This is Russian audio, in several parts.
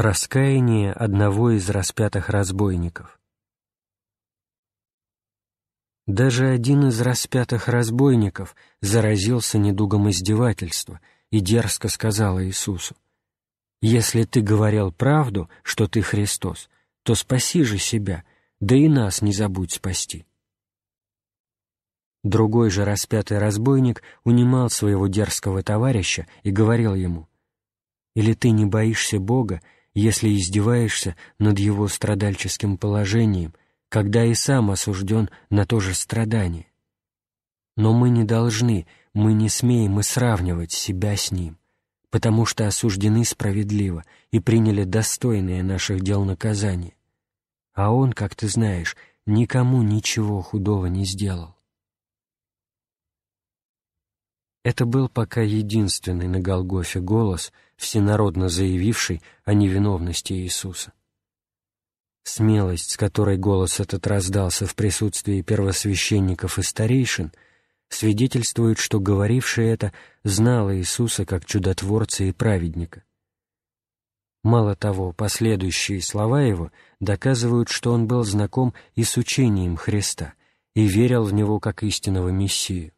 Раскаяние одного из распятых разбойников. Даже один из распятых разбойников заразился недугом издевательства и дерзко сказал Иисусу, «Если ты говорил правду, что ты Христос, то спаси же себя, да и нас не забудь спасти». Другой же распятый разбойник унимал своего дерзкого товарища и говорил ему, «Или ты не боишься Бога, если издеваешься над его страдальческим положением, когда и сам осужден на то же страдание. Но мы не должны, мы не смеем и сравнивать себя с ним, потому что осуждены справедливо и приняли достойное наших дел наказание. А он, как ты знаешь, никому ничего худого не сделал. Это был пока единственный на Голгофе голос, всенародно заявивший о невиновности Иисуса. Смелость, с которой голос этот раздался в присутствии первосвященников и старейшин, свидетельствует, что говоривший это знал Иисуса как чудотворца и праведника. Мало того, последующие слова его доказывают, что он был знаком и с учением Христа и верил в него как истинного Мессию.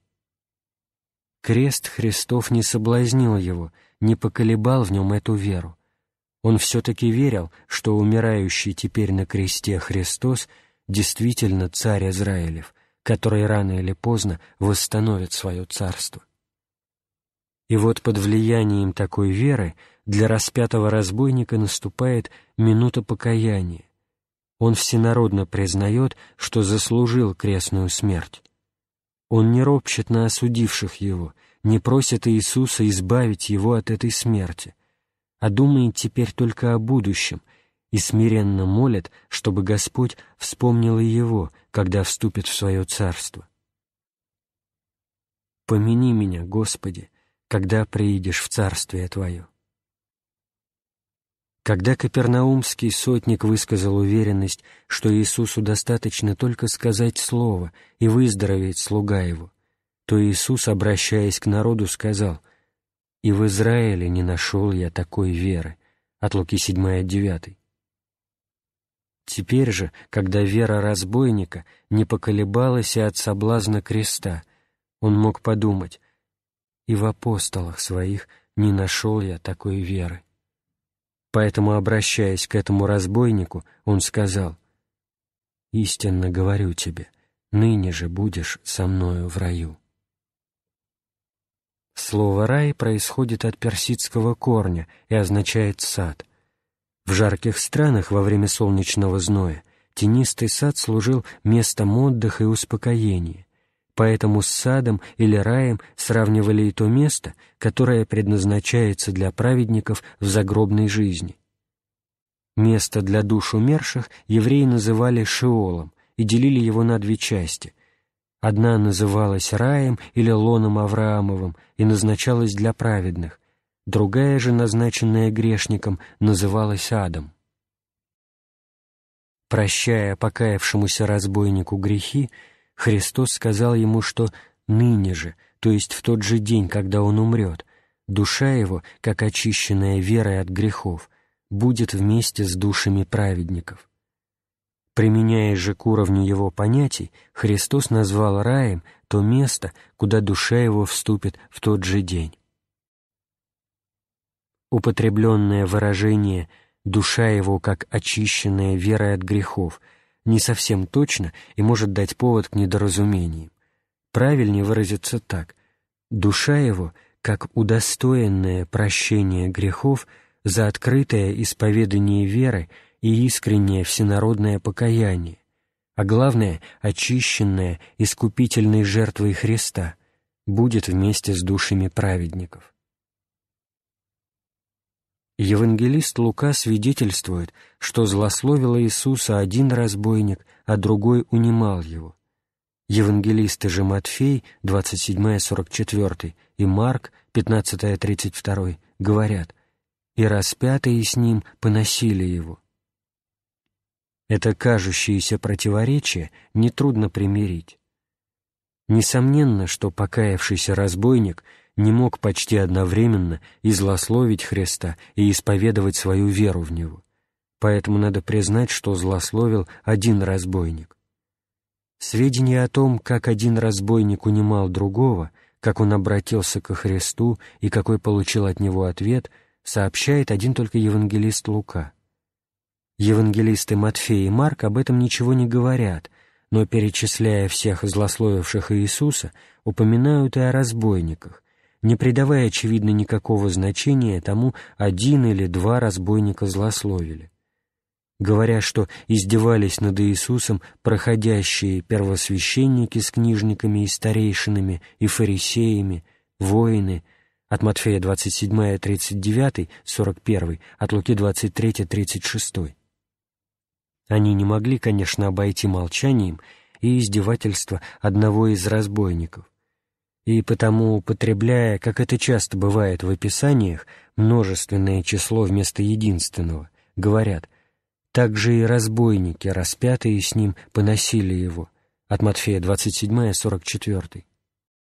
Крест Христов не соблазнил его, не поколебал в нем эту веру. Он все-таки верил, что умирающий теперь на кресте Христос действительно царь Израилев, который рано или поздно восстановит свое царство. И вот под влиянием такой веры для распятого разбойника наступает минута покаяния. Он всенародно признает, что заслужил крестную смерть. Он не ропщет на осудивших его, не просит Иисуса избавить его от этой смерти, а думает теперь только о будущем и смиренно молит, чтобы Господь вспомнил и его, когда вступит в свое царство. «Помяни меня, Господи, когда приидешь в царствие Твое». Когда Капернаумский сотник высказал уверенность, что Иисусу достаточно только сказать слово и выздороветь слуга его, то Иисус, обращаясь к народу, сказал «И в Израиле не нашел я такой веры» от Луки 7, 9. Теперь же, когда вера разбойника не поколебалась и от соблазна креста, он мог подумать «И в апостолах своих не нашел я такой веры». Поэтому, обращаясь к этому разбойнику, он сказал, «Истинно говорю тебе, ныне же будешь со мною в раю». Слово «рай» происходит от персидского корня и означает «сад». В жарких странах во время солнечного зноя тенистый сад служил местом отдыха и успокоения поэтому с садом или раем сравнивали и то место, которое предназначается для праведников в загробной жизни. Место для душ умерших евреи называли Шиолом и делили его на две части. Одна называлась раем или лоном Авраамовым и назначалась для праведных, другая же, назначенная грешником, называлась адом. Прощая покаявшемуся разбойнику грехи, Христос сказал ему, что ныне же, то есть в тот же день, когда он умрет, душа его, как очищенная верой от грехов, будет вместе с душами праведников. Применяя же к уровню его понятий, Христос назвал раем то место, куда душа его вступит в тот же день. Употребленное выражение «душа его, как очищенная верой от грехов» — не совсем точно и может дать повод к недоразумениям. Правильнее выразиться так. Душа его, как удостоенное прощение грехов за открытое исповедание веры и искреннее всенародное покаяние, а главное, очищенное искупительной жертвой Христа, будет вместе с душами праведников. Евангелист Лука свидетельствует, что злословила Иисуса один разбойник, а другой унимал его. Евангелисты же Матфей, 27-44, и Марк, 15-32, говорят «И распятые с ним поносили его». Это кажущееся противоречие нетрудно примирить. Несомненно, что покаявшийся разбойник не мог почти одновременно и злословить Христа, и исповедовать свою веру в Него. Поэтому надо признать, что злословил один разбойник. Сведения о том, как один разбойник унимал другого, как он обратился ко Христу и какой получил от него ответ, сообщает один только евангелист Лука. Евангелисты Матфей и Марк об этом ничего не говорят — но, перечисляя всех злословивших Иисуса, упоминают и о разбойниках, не придавая, очевидно, никакого значения тому, один или два разбойника злословили. Говоря, что издевались над Иисусом проходящие первосвященники с книжниками и старейшинами, и фарисеями, воины, от Матфея 27, 39, 41, от Луки 23, 36. Они не могли, конечно, обойти молчанием и издевательство одного из разбойников и потому, употребляя, как это часто бывает в описаниях, множественное число вместо единственного, говорят так же и разбойники, распятые с ним, поносили его» от Матфея 27, 44.